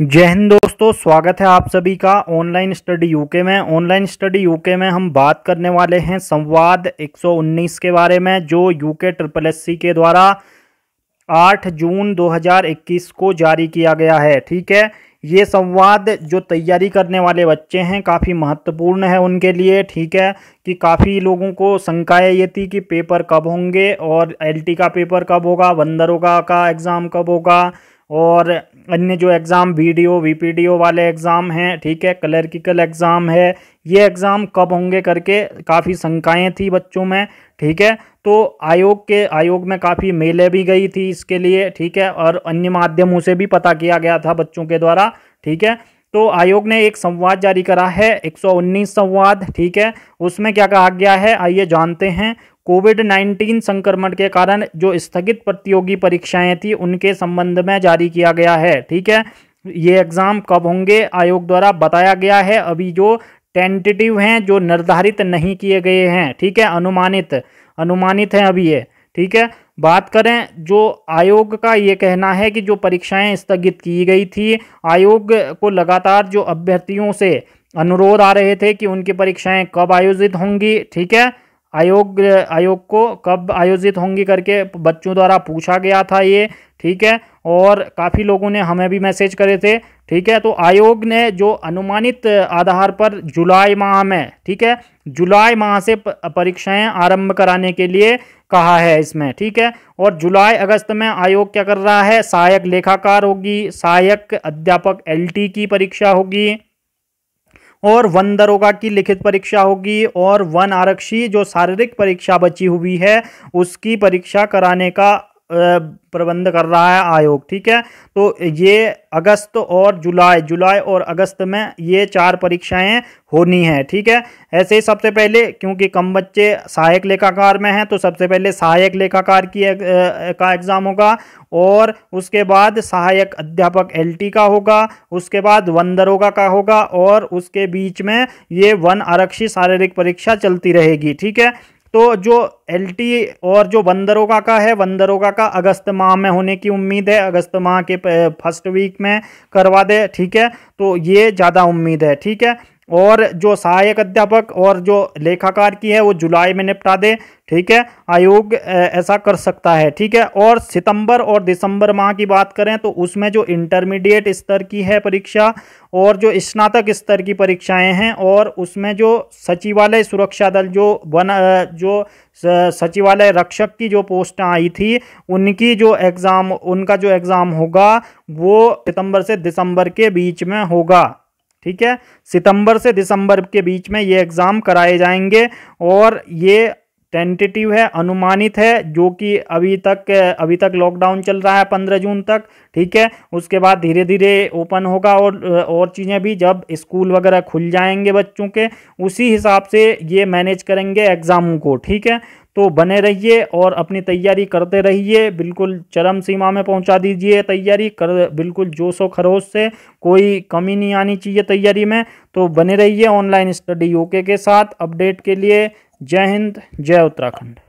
जय हिंद दोस्तों स्वागत है आप सभी का ऑनलाइन स्टडी यूके में ऑनलाइन स्टडी यूके में हम बात करने वाले हैं संवाद 119 के बारे में जो यूके ट्रिपल एस के द्वारा 8 जून 2021 को जारी किया गया है ठीक है ये संवाद जो तैयारी करने वाले बच्चे हैं काफ़ी महत्वपूर्ण है उनके लिए ठीक है कि काफ़ी लोगों को शंकाएँ ये थी कि पेपर कब होंगे और एल का पेपर कब होगा बंदरों का एग्ज़ाम कब होगा और अन्य जो एग्ज़ाम वीडियो वीपीडीओ वाले एग्ज़ाम हैं ठीक है क्लर्किकल एग्ज़ाम है ये एग्ज़ाम कब होंगे करके काफ़ी शंकाएँ थी बच्चों में ठीक है तो आयोग के आयोग में काफ़ी मेले भी गई थी इसके लिए ठीक है और अन्य माध्यमों से भी पता किया गया था बच्चों के द्वारा ठीक है तो आयोग ने एक संवाद जारी करा है 119 संवाद ठीक है उसमें क्या कहा गया है आइए जानते हैं कोविड 19 संक्रमण के कारण जो स्थगित प्रतियोगी परीक्षाएं थी उनके संबंध में जारी किया गया है ठीक है ये एग्ज़ाम कब होंगे आयोग द्वारा बताया गया है अभी जो टेंटेटिव हैं जो निर्धारित नहीं किए गए हैं ठीक है अनुमानित अनुमानित हैं अभी ये ठीक है बात करें जो आयोग का ये कहना है कि जो परीक्षाएं स्थगित की गई थी आयोग को लगातार जो अभ्यर्थियों से अनुरोध आ रहे थे कि उनकी परीक्षाएं कब आयोजित होंगी ठीक है आयोग आयोग को कब आयोजित होंगी करके बच्चों द्वारा पूछा गया था ये ठीक है और काफ़ी लोगों ने हमें भी मैसेज करे थे ठीक है तो आयोग ने जो अनुमानित आधार पर जुलाई माह में ठीक है जुलाई माह से परीक्षाएं आरंभ कराने के लिए कहा है इसमें ठीक है और जुलाई अगस्त में आयोग क्या कर रहा है सहायक लेखाकार होगी सहायक अध्यापक एलटी की परीक्षा होगी और वन दरोगा की लिखित परीक्षा होगी और वन आरक्षी जो शारीरिक परीक्षा बची हुई है उसकी परीक्षा कराने का प्रबंध कर रहा है आयोग ठीक है तो ये अगस्त और जुलाई जुलाई और अगस्त में ये चार परीक्षाएं होनी है ठीक है ऐसे ही सबसे पहले क्योंकि कम बच्चे सहायक लेखाकार में हैं तो सबसे पहले सहायक लेखाकार की एक, का एग्ज़ाम होगा और उसके बाद सहायक अध्यापक एलटी का होगा उसके बाद वन दरोगा का होगा और उसके बीच में ये वन आरक्षी शारीरिक परीक्षा चलती रहेगी ठीक है तो जो एल और जो बंदरोगा का है बंदरोगा का अगस्त माह में होने की उम्मीद है अगस्त माह के फर्स्ट वीक में करवा दे ठीक है तो ये ज़्यादा उम्मीद है ठीक है और जो सहायक अध्यापक और जो लेखाकार की है वो जुलाई में निपटा दे ठीक है आयोग ऐसा कर सकता है ठीक है और सितंबर और दिसंबर माह की बात करें तो उसमें जो इंटरमीडिएट स्तर की है परीक्षा और जो स्नातक स्तर की परीक्षाएं हैं और उसमें जो सचिवालय सुरक्षा दल जो वन जो सचिवालय रक्षक की जो पोस्ट आई थी उनकी जो एग्ज़ाम उनका जो एग्ज़ाम होगा वो सितंबर से दिसंबर के बीच में होगा ठीक है सितंबर से दिसंबर के बीच में ये एग्ज़ाम कराए जाएंगे और ये टेंटेटिव है अनुमानित है जो कि अभी तक अभी तक लॉकडाउन चल रहा है पंद्रह जून तक ठीक है उसके बाद धीरे धीरे ओपन होगा और और चीज़ें भी जब स्कूल वगैरह खुल जाएंगे बच्चों के उसी हिसाब से ये मैनेज करेंगे एग्ज़ामों को ठीक है तो बने रहिए और अपनी तैयारी करते रहिए बिल्कुल चरम सीमा में पहुंचा दीजिए तैयारी कर बिल्कुल जोशो खरोश से कोई कमी नहीं आनी चाहिए तैयारी में तो बने रहिए ऑनलाइन स्टडी ओके के साथ अपडेट के लिए जय हिंद जय उत्तराखंड